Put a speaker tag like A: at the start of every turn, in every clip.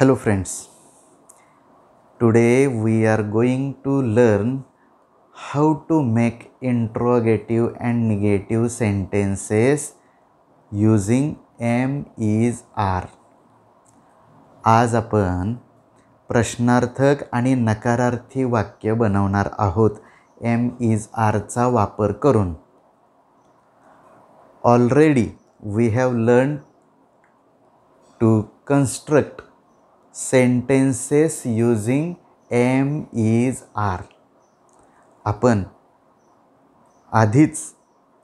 A: Hello friends today we are going to learn how to make interrogative and negative sentences using am is are आज आपण प्रश्नार्थक आणि नकारार्थी वाक्य बनवणार आहोत M is आरचा वापर करून already we have learn to construct sentences using am is are आपण आधीच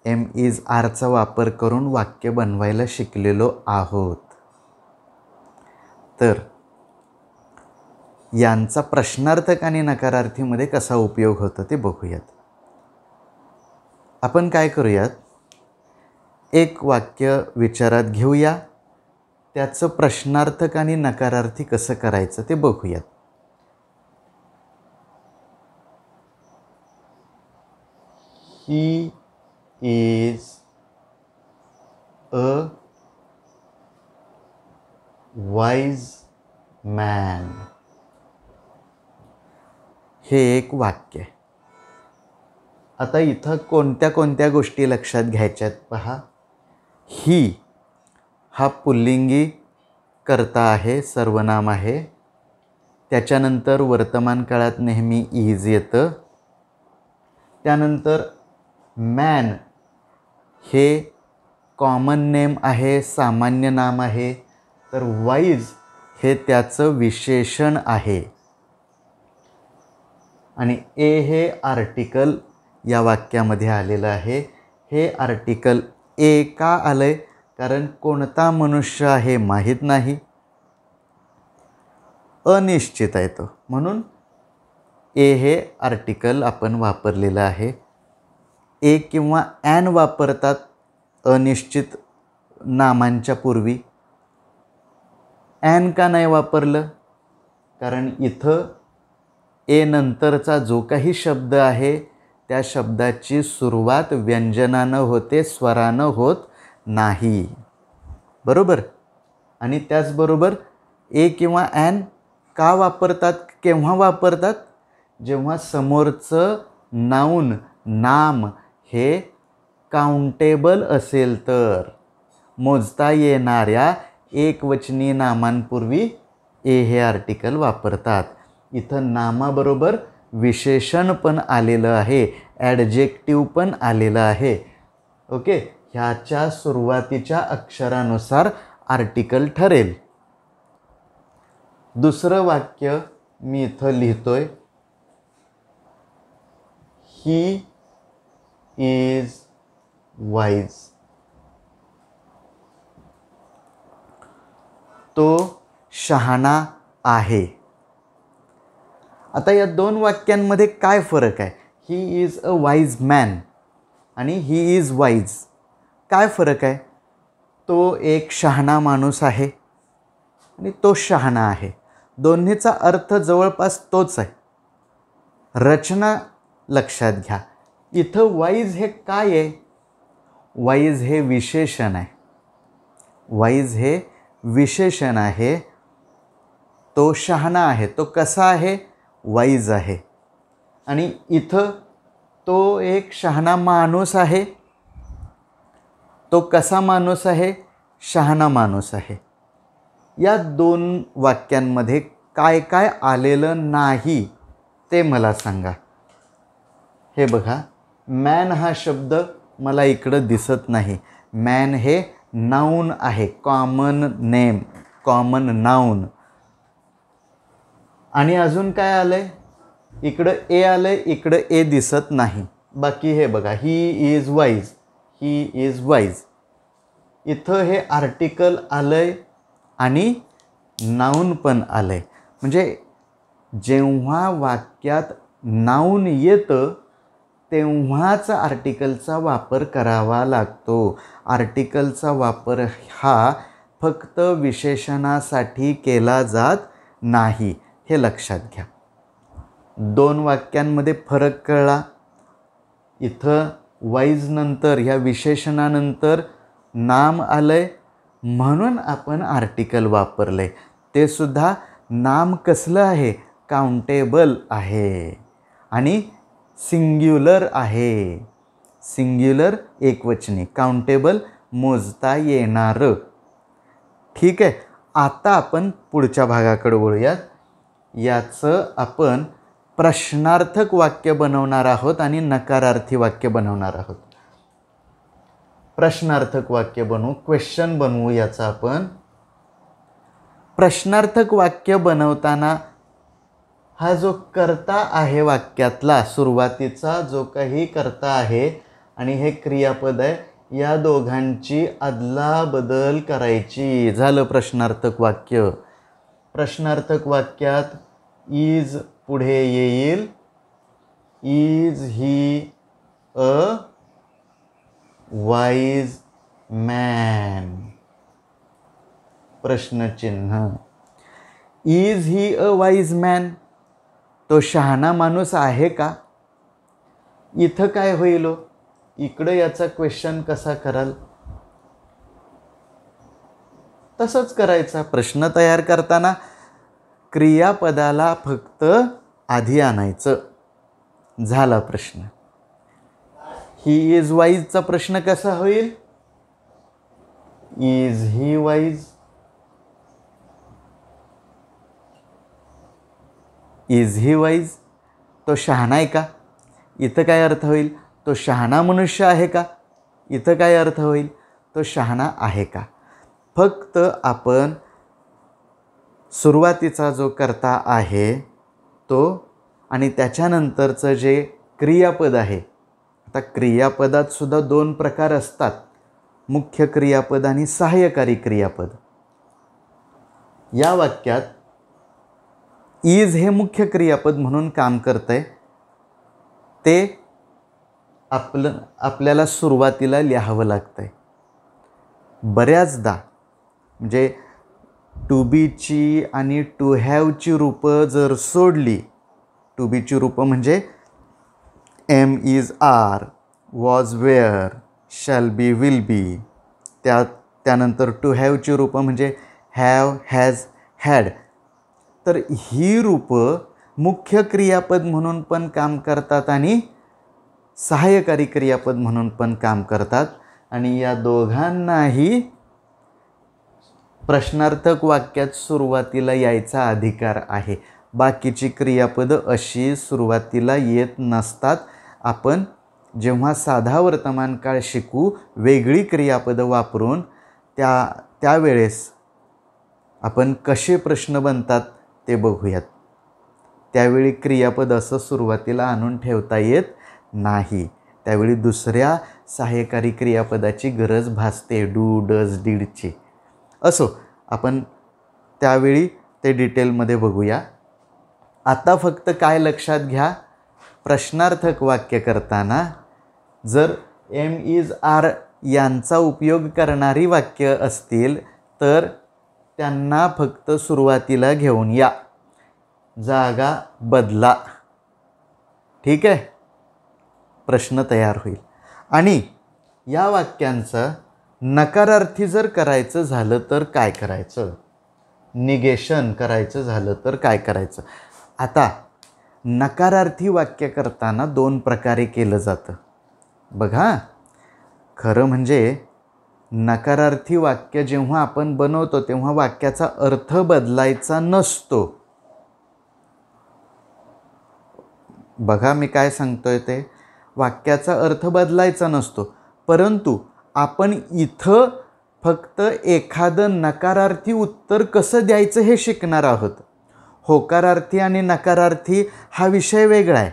A: एम इज आरचा वापर करून वाक्य बनवायला शिकलेलो आहोत तर यांचा प्रश्नार्थक आणि नकारार्थीमध्ये कसा उपयोग होतो ते बघूयात आपण काय करूयात एक वाक्य विचारात घेऊया त्याचं प्रश्नार्थक आणि नकारार्थी कसं करायचं ते बघूयात he is a wise man हे एक वाक्य आहे आता इथं कोणत्या कोणत्या गोष्टी लक्षात घ्यायच्यात पहा ही हा पुल्लिंगी करता आहे सर्वनाम आहे त्याच्यानंतर वर्तमान काळात नेहमी इज येतं त्यानंतर मॅन हे कॉमन नेम आहे सामान्य नाम आहे तर वाईज हे त्याचं विशेषण आहे आणि ए हे आर्टिकल या वाक्यामध्ये आलेलं आहे हे आर्टिकल ए का आलं आहे कारण कोणता मनुष्य आहे माहीत नाही अनिश्चित आहे तो म्हणून ए हे आर्टिकल आपण वापरलेलं आहे ए किंवा ॲन वापरतात अनिश्चित नामांच्या पूर्वी ॲन का नाही वापरलं कारण इथं ए नंतरचा जो काही शब्द आहे त्या शब्दाची सुरुवात व्यंजनानं होते स्वरानं होत नाही बरोबर आणि त्याचबरोबर ए किंवा ॲन का वापरतात केव्हा वापरतात जेव्हा समोरचं नाऊन नाम हे काउंटेबल असेल तर मोजता येणाऱ्या एकवचनी नामांपूर्वी ए हे आर्टिकल वापरतात इथं नामाबरोबर विशेषण पण आलेलं आहे ॲडजेक्टिव पण आलेलं आहे ओके ह्याच्या सुरुवातीच्या अक्षरानुसार आर्टिकल ठरेल दुसरं वाक्य मी इथं लिहितोय ही इज वाईज तो शहाणा आहे आता या दोन वाक्यांमध्ये काय फरक आहे he is a wise man आणि ही इज वाईज काय फरक आहे तो एक शहाणा माणूस आहे आणि तो शहाणा आहे दोन्हीचा अर्थ जवळपास तोच आहे रचना लक्षात घ्या इथं वाईज हे काय आहे वाईज हे विशेषण आहे वाईज हे विशेषण आहे तो शहाणा आहे तो कसा आहे वाईज आहे आणि इथं तो एक शहाणा माणूस आहे तो कसा माणूस आहे शहाणा माणूस आहे या दोन वाक्यांमध्ये काय काय आलेलं नाही ते मला सांगा हे बघा मॅन हा शब्द मला इकडं दिसत नाही मॅन हे नाऊन आहे कॉमन नेम कॉमन नाऊन आणि अजून काय आलं आहे इकडं ए आलं आहे इकडं ए दिसत नाही बाकी हे बघा he is wise he is wise इथं हे आर्टिकल आलं आहे आणि नाऊन पण आलं आहे म्हणजे जेव्हा वाक्यात नाऊन येतं तेव्हाच आर्टिकलचा वापर करावा लागतो आर्टिकलचा वापर हा फक्त विशेषणासाठी केला जात नाही हे लक्षात घ्या दोन वाक्यांमध्ये फरक कळला इथं वाईजनंतर ह्या विशेषणानंतर नाम आलं आहे म्हणून आपण आर्टिकल वापरलं आहे ते सुद्धा नाम कसलं आहे काउंटेबल आहे आणि सिंग्युलर आहे सिंग्युलर एकवचनी काउंटेबल मोजता येणारं ठीक आहे आता आपण पुढच्या भागाकडे वळूयात याचं आपण प्रश्नार्थक वाक्य बनवणार आहोत आणि नकारार्थी वाक्य बनवणार आहोत प्रश्नार्थक वाक्य बनवू क्वेश्चन बनवू याचा आपण प्रश्नार्थक वाक्य बनवताना हा जो करता आहे वाक्यातला सुरुवातीचा जो काही करता आहे आणि हे क्रियापद आहे या दोघांची अदलाबदल करायची झालं प्रश्नार्थक वाक्य प्रश्नार्थक वाक्यात इज पुढे येईल is he a wise man प्रश्नचिन्ह is he a wise man तो शहाणा माणूस आहे का इथं काय होईल हो? इकडं याचा क्वेश्चन कसा कराल तसंच करायचा प्रश्न तयार करताना क्रियापदाला फक्त आधी आणायचं झाला प्रश्न ही इज वाईजचा प्रश्न कसा होईल is he wise is he wise तो शहाणा आहे का इथं काय अर्थ होईल तो शहाणा मनुष्य आहे का इथं काय अर्थ होईल तो शहाणा आहे का फक्त आपण सुरुवातीचा जो करता आहे तो आणि त्याच्यानंतरचं जे क्रियापद आहे आता क्रियापदात सुद्धा दोन प्रकार असतात मुख्य क्रियापद आणि सहाय्यकारी क्रियापद या वाक्यात इज हे मुख्य क्रियापद म्हणून काम करत आहे ते आपलं आपल्याला सुरुवातीला लिहावं लागतं आहे बऱ्याचदा म्हणजे टू बीची आणि टू हॅवची रूपं जर सोडली टू बीची रूपं म्हणजे am is are was were shall be will be त्या त्यानंतर टू हॅवची रूपं म्हणजे हॅव हॅज हॅड तर ही रूपं मुख्य क्रियापद म्हणून पण काम करतात आणि सहाय्यकारी क्रियापद म्हणून पण काम करतात आणि या दोघांनाही प्रश्नार्थक वाक्यात सुरुवातीला यायचा अधिकार आहे बाकीची क्रियापदं अशी सुरुवातीला येत नसतात आपण जेव्हा साधा वर्तमान काळ शिकू वेगळी क्रियापदं वापरून त्या त्यावेळेस आपण कसे प्रश्न बनतात ते बघूयात त्यावेळी क्रियापद असं सुरुवातीला आणून ठेवता येत नाही त्यावेळी दुसऱ्या सहाय्यकारी क्रियापदाची गरज भासते डू डज डीडची असो आपण त्यावेळी ते डिटेलमध्ये बघूया आता फक्त काय लक्षात घ्या प्रश्नार्थक वाक्य करताना जर एम इज आर यांचा उपयोग करणारी वाक्य असतील तर त्यांना फक्त सुरुवातीला घेऊन या जागा बदला ठीक आहे प्रश्न तयार होईल आणि या वाक्यांचं नकारार्थी जर करायचं झालं तर काय करायचं निगेशन करायचं झालं तर काय करायचं आता नकारार्थी वाक्य करताना दोन प्रकारे केलं जातं बघा खरं म्हणजे नकारार्थी वाक्य जेव्हा आपण बनवतो तेव्हा वाक्याचा अर्थ बदलायचा नसतो बघा मी काय सांगतोय ते वाक्याचा अर्थ बदलायचा नसतो परंतु आपण इथं फक्त एखादं नकारार्थी उत्तर कसं द्यायचं हे शिकणार आहोत होकारार्थी आणि नकारार्थी हा विषय वेगळा आहे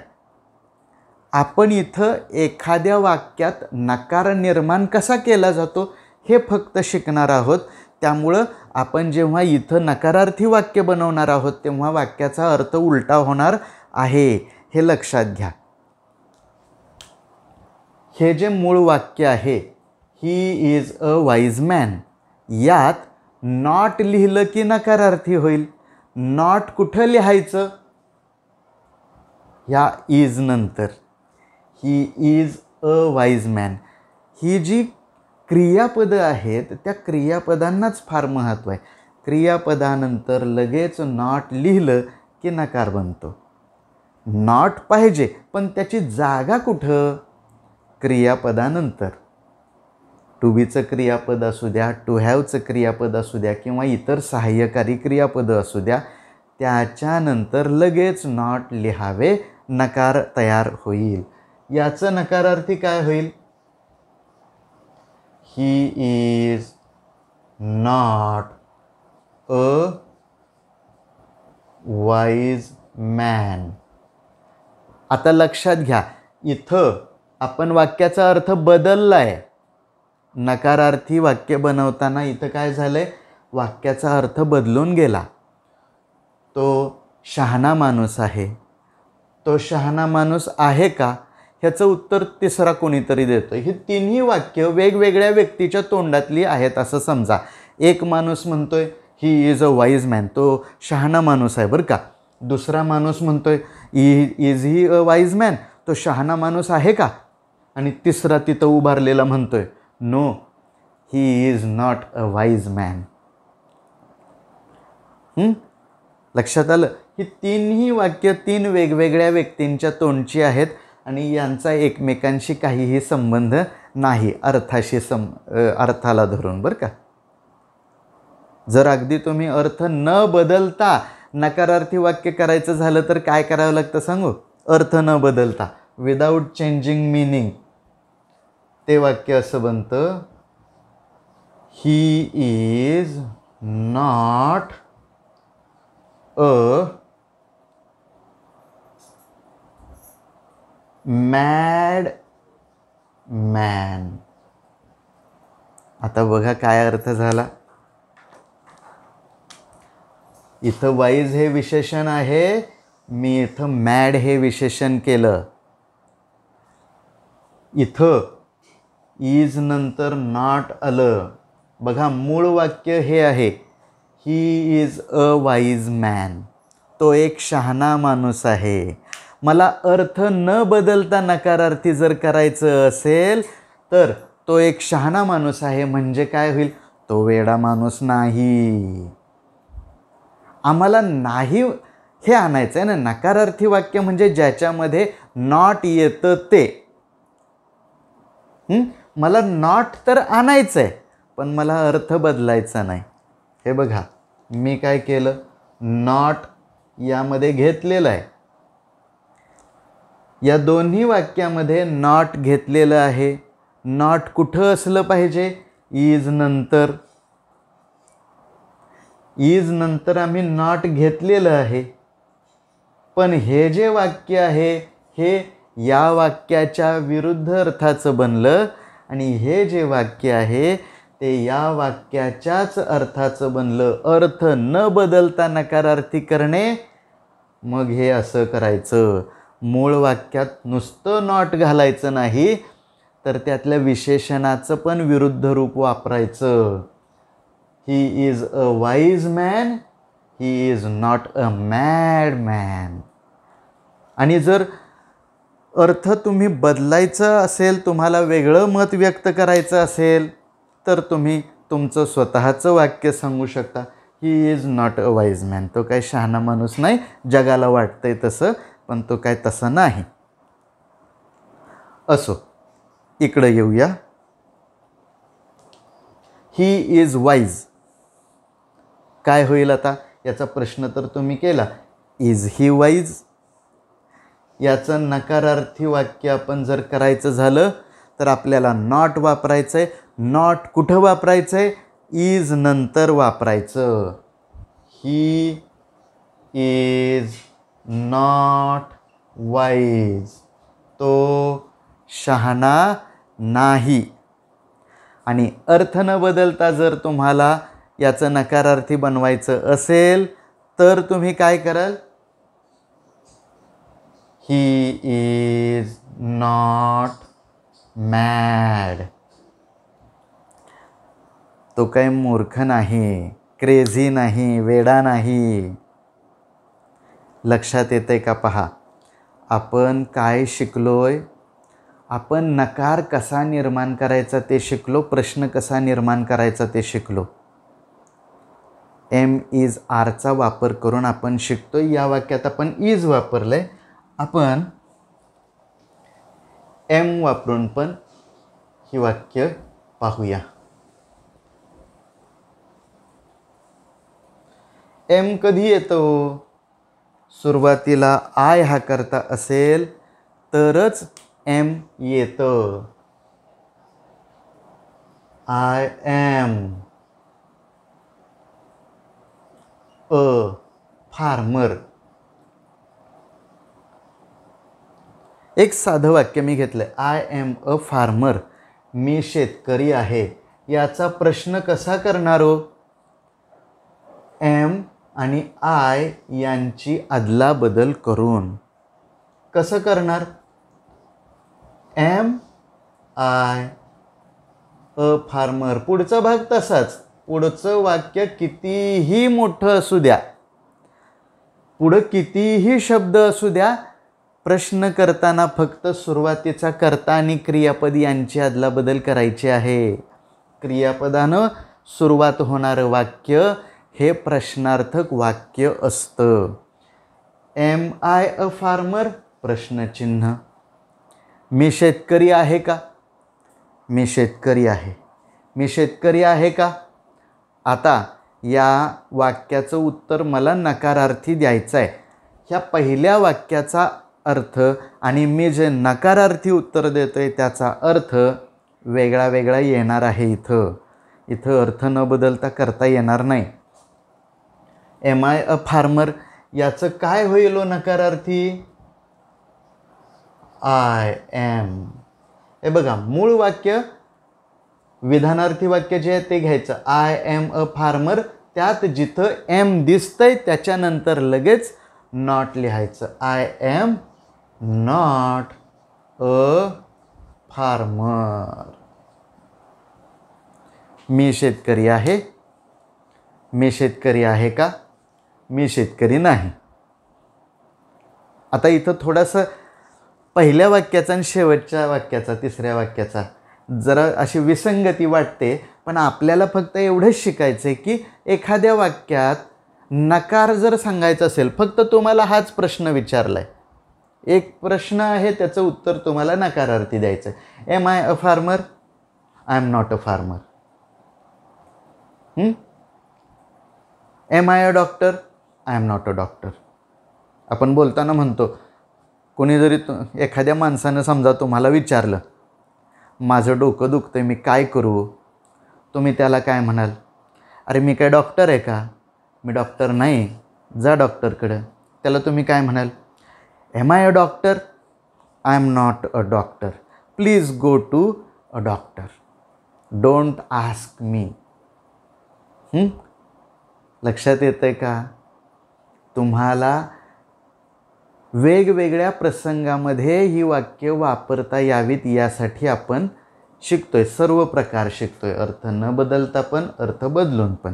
A: आपण इथं एखाद्या वाक्यात नकार निर्माण कसा केला जातो हे फक्त शिकणार आहोत त्यामुळं आपण जेव्हा इथं नकारार्थी वाक्य बनवणार आहोत तेव्हा वाक्याचा अर्थ उलटा होणार आहे हे लक्षात घ्या हे जे मूळ वाक्य आहे he is a wise man यात नॉट लिहिलं की नकारार्थी होईल नॉट कुठं लिहायचं ह्या इज नंतर he is a wise man ही जी क्रियापदं आहेत त्या क्रियापदांनाच फार महत्त्व आहे क्रियापदानंतर लगेच नॉट लिहिलं की नकार बनतो नॉट पाहिजे पण त्याची जागा कुठं क्रियापदानंतर टू बीचं क्रियापद असू द्या टू हॅवचं क्रियापद असू द्या किंवा इतर सहाय्यकारी क्रियापद असू द्या त्याच्यानंतर लगेच नॉट लिहावे नकार तयार होईल याचं नकारार्थी काय होईल he is not a wise man आता लक्षात घ्या इथं आपण वाक्याचा अर्थ बदलला आहे नकारार्थी वाक्य बनवताना इथं काय झालं आहे वाक्याचा अर्थ बदलून गेला तो शहाणा माणूस आहे तो शहाणा माणूस आहे का ह्याचं उत्तर तिसरा कोणीतरी देतो ही तिन्ही वाक्य वेगवेगळ्या व्यक्तीच्या तोंडातली आहेत असं समजा एक माणूस म्हणतोय he is a wise man तो शहाणा माणूस आहे बरं का दुसरा माणूस म्हणतोय ई is he a wise man तो शहाणा माणूस आहे का आणि तिसरा तिथं उभारलेला म्हणतोय no he is not a wise man लक्षात आलं ही तीनही वाक्य तीन वेगवेगळ्या व्यक्तींच्या तोंडची आहेत आणि यांचा एकमेकांशी काहीही संबंध नाही अर्थाशी सं अर्थाला धरून बरं का जर अगदी तुम्ही अर्थ न बदलता नकारार्थी वाक्य करायचं झालं तर काय करावं लागतं सांगू अर्थ न बदलता विदाऊट चेंजिंग मिनिंग ते वाक्य असं बनतं he is not a mad man आता बघा काय अर्थ झाला इथं वाईज हे विशेषण आहे मी इथं मॅड हे विशेषण केलं इथं इज नंतर नॉट अल बघा मूळ वाक्य हे आहे he is a wise man तो एक शहाणा माणूस आहे मला अर्थ न बदलता नकारार्थी जर करायचं असेल तर तो एक शहाणा माणूस आहे म्हणजे काय होईल तो वेडा माणूस नाही आम्हाला नाही हे आणायचं आहे ना नकारार्थी वाक्य म्हणजे ज्याच्यामध्ये नॉट येतं ते मला नॉट तर आणायचं आहे पण मला अर्थ बदलायचा नाही हे बघा मी काय केलं नॉट यामध्ये घेतलेलं आहे या दोन्ही वाक्यामध्ये नॉट घेतलेलं आहे नॉट कुठं असलं पाहिजे इज नंतर इज नंतर आम्ही नॉट घेतलेलं आहे पण हे जे वाक्य आहे हे या वाक्याच्या विरुद्ध अर्थाचं बनलं आणि हे जे वाक्य आहे ते या वाक्याच्याच अर्थाचं बनलं अर्थ न बदलता नकारार्थी करणे मग हे असं करायचं मूळ वाक्यात नुसतं नॉट घालायचं नाही तर त्यातल्या विशेषणाचं पण विरुद्ध रूप वापरायचं he is a wise man he is not a mad man आणि जर अर्थ तुम्ही बदलायचं असेल तुम्हाला वेगळं मत व्यक्त करायचं असेल तर तुम्ही तुमचं स्वतःचं वाक्य सांगू शकता he is not a wise man तो काही शहाणा माणूस नाही जगाला वाटतंय तसं पण तो काय तसं नाही असो इकडं येऊया ही इज वाईज काय होईल आता याचा प्रश्न तर तुम्ही केला इज ही वाईज याचं नकारार्थी वाक्य आपण जर करायचं झालं तर आपल्याला नॉट वापरायचं आहे नॉट कुठं वापरायचं आहे इज नंतर वापरायचं ही इज नॉट वाईज तो शहाणा नाही आणि अर्थ न बदलता जर तुम्हाला याचं नकारार्थी बनवायचं असेल तर तुम्ही काय कराल he is not mad तो काही मूर्ख नाही क्रेझी नाही वेडा नाही लक्षात येत आहे का पहा आपण काय शिकलोय आपण नकार कसा निर्माण करायचा ते शिकलो प्रश्न कसा निर्माण करायचा ते शिकलो एम इज आरचा वापर करून आपण शिकतो या वाक्यात आपण इज वापरलं आहे आपण एम वापरून पण ही वाक्य पाहूया एम कधी येतो सुरुवातीला आय हा करता असेल तरच एम येतं आय एम अ फार्मर एक साधं वाक्य मी घेतलं आय एम अ फार्मर मी शेतकरी आहे याचा प्रश्न कसा करणार हो एम आणि आय यांची अदलाबदल करून कसं करणार एम आय अ फार्मर पुढचा भाग तसाच पुढचं वाक्य कितीही मोठं असू द्या पुढं कितीही शब्द असू द्या प्रश्न करताना फक्त सुरुवातीचा कर्ता आणि क्रियापद यांची अदलाबदल करायची आहे क्रियापदानं सुरुवात होणारं वाक्य हे प्रश्नार्थक वाक्य असतं एम आय अ फार्मर प्रश्नचिन्ह मी शेतकरी आहे का मी शेतकरी आहे मी शेतकरी आहे का आता या वाक्याचं उत्तर मला नकारार्थी द्यायचं आहे ह्या पहिल्या वाक्याचा अर्थ आणि मी जे नकारार्थी उत्तर देतो आहे त्याचा अर्थ वेगळा वेगळा येणार आहे इथं इथं अर्थ न बदलता करता येणार नाही एम आय अ फार्मर याचं काय होईल नकारार्थी आय एम हे बघा मूळ वाक्य विधानार्थी वाक्य जे आहे ते घ्यायचं आय एम अ फार्मर त्यात जिथं एम दिसतंय त्याच्यानंतर लगेच नॉट लिहायचं I am not a farmer मी शेतकरी आहे मी शेतकरी आहे का मी शेतकरी नाही आता इथं थोडंसं पहिल्या वाक्याचा आणि शेवटच्या वाक्याचा तिसऱ्या वाक्याचा जरा अशी विसंगती वाटते पण आपल्याला फक्त एवढंच शिकायचं आहे की एखाद्या वाक्यात नकार जर सांगायचं असेल फक्त तुम्हाला हाच प्रश्न विचारला आहे एक प्रश्न आहे त्याचं उत्तर तुम्हाला नकारार्थी द्यायचं आहे am I a farmer I am not a farmer am I a doctor I am not a doctor आपण बोलताना म्हणतो कोणी जरी तु एखाद्या माणसानं समजा तुम्हाला विचारलं माझं डोकं दुखतं आहे मी काय करू तुम्ही त्याला काय म्हणाल अरे मी काय डॉक्टर आहे का मी डॉक्टर नाही जा डॉक्टरकडं त्याला तुम्ही काय म्हणाल am I a doctor I am not a doctor please go to a doctor don't ask me लक्षात येतं आहे का तुम्हाला वेगवेगळ्या प्रसंगामध्ये ही वाक्य वापरता यावीत यासाठी आपण शिकतो आहे सर्व प्रकार शिकतो आहे अर्थ न बदलता पण अर्थ बदलून पण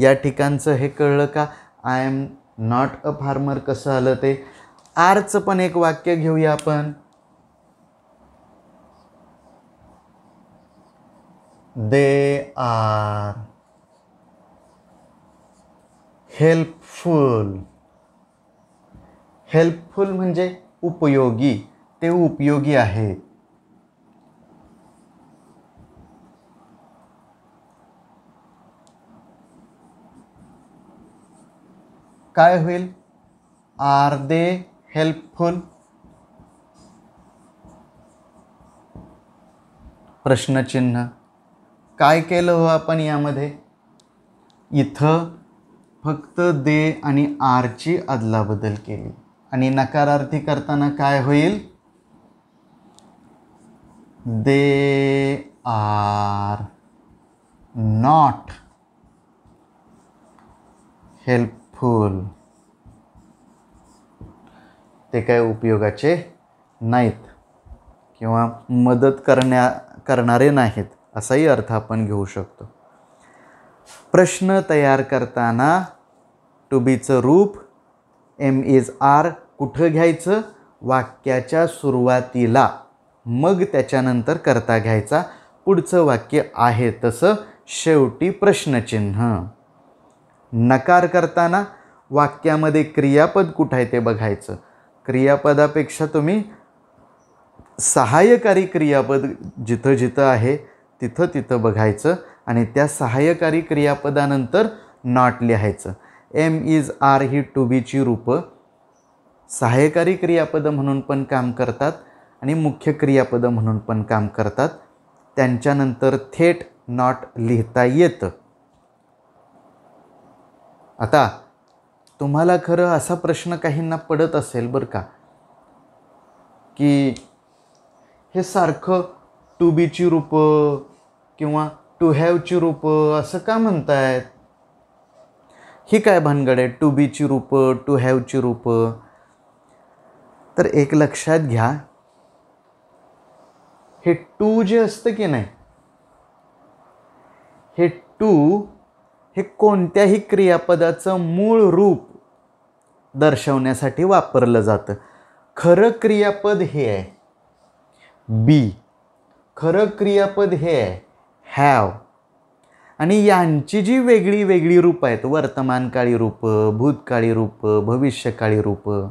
A: या ठिकाणचं हे कळलं का I am not a farmer कसं आलं ते आरचं पण एक वाक्य घेऊया आपण दे आर हेल्पफुल हेल्पफुल म्हणजे उपयोगी ते उपयोगी आहे काय होईल आर दे हेल्पफुल प्रश्नचिन्ह काय केलं हो आपण यामध्ये इथं फक्त दे आणि आरची अदलाबदल केली आणि नकारार्थी करताना काय होईल दे आर नॉट हेल्पफुल ते काय उपयोगाचे नाहीत किंवा मदत करण्या करणारे नाहीत असाही अर्थ आपण घेऊ शकतो प्रश्न तयार करताना टू बीचं रूप एम इज आर कुठं घ्यायचं वाक्याच्या सुरुवातीला मग त्याच्यानंतर करता घ्यायचा पुढचं वाक्य आहे तसं शेवटी प्रश्नचिन्ह नकार करताना वाक्यामध्ये क्रियापद कुठं आहे ते बघायचं क्रियापदापेक्षा तुम्ही सहाय्यकारी क्रियापद जिथं जिथं आहे तिथं तिथं बघायचं आणि त्या सहाय्यकारी क्रियापदानंतर नॉट लिहायचं एम इज आर ही टू बीची रूपं सहाय्यकारी क्रियापदं म्हणून पण काम करतात आणि मुख्य क्रियापदं म्हणून पण काम करतात त्यांच्यानंतर थेट नॉट लिहिता येतं आता तुम्हाला खरं असा प्रश्न काहींना पडत असेल बरं का की हे सारखं टू बीची रूपं किंवा टू हॅवची रूपं असं का म्हणतायत ही काय भानगड आहे टू बीची रूपं टू हॅवची रूपं तर एक लक्षात घ्या हे टू जे असतं की नाही हे टू हे कोणत्याही क्रियापदाचं मूळ रूप दर्शवण्यासाठी वापरलं जातं खरं क्रियापद हे आहे बी खरं क्रियापद हे आहे हॅव आणि यांची जी वेगळी वेगळी रूपं आहेत वर्तमानकाळी रूपं भूतकाळी रूपं भविष्यकाळी रूपं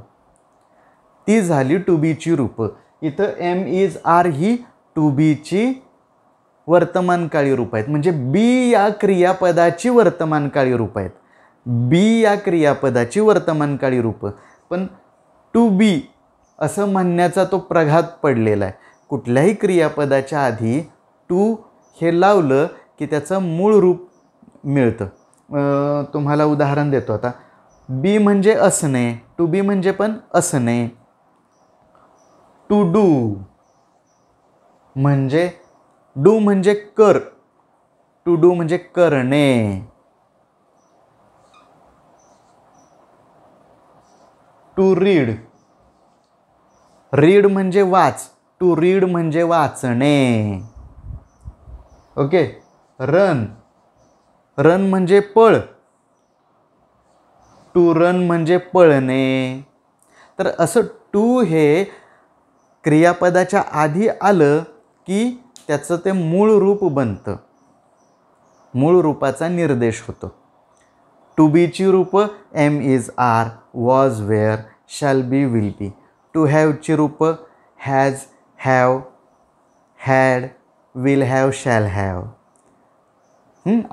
A: ती झाली टू बीची रूपं इथं एम इज आर ही टू बीची वर्तमानकाळी रूप आहेत म्हणजे बी या क्रियापदाची वर्तमानकाळी रूप आहेत बी या क्रियापदाची वर्तमानकाळी रूप पण टू बी असं म्हणण्याचा तो प्रघात पडलेला आहे कुठल्याही क्रियापदाच्या आधी टू हे लावलं की त्याचं मूळ रूप मिळतं तुम्हाला उदाहरण देतो आता बी म्हणजे असणे टू बी म्हणजे पण असणे टू डू म्हणजे डू म्हणजे कर टू डू म्हणजे करणे टू रीड रीड म्हणजे वाच टू रीड म्हणजे वाचणे ओके रन रन म्हणजे पळ टू रन म्हणजे पळणे तर असं टू हे क्रियापदाच्या आधी आलं की त्याचं ते मूळ रूप बनतं मूळ रूपाचा निर्देश होतो टू बीची रूपं am is are was were shall be will be to हॅवची रूपं has have had will have shall have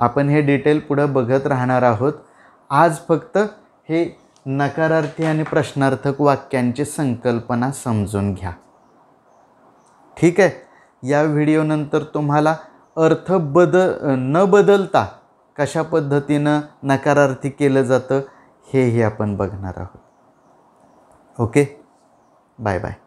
A: आपण हे डिटेल पुढं बघत राहणार आहोत आज फक्त हे नकारार्थी आणि प्रश्नार्थक वाक्यांची संकल्पना समजून घ्या ठीक आहे या व्हिडिओनंतर तुम्हाला अर्थ बदल न बदलता कशा पद्धतीनं नकारार्थी केलं जातं हेही आपण बघणार आहोत ओके बाय बाय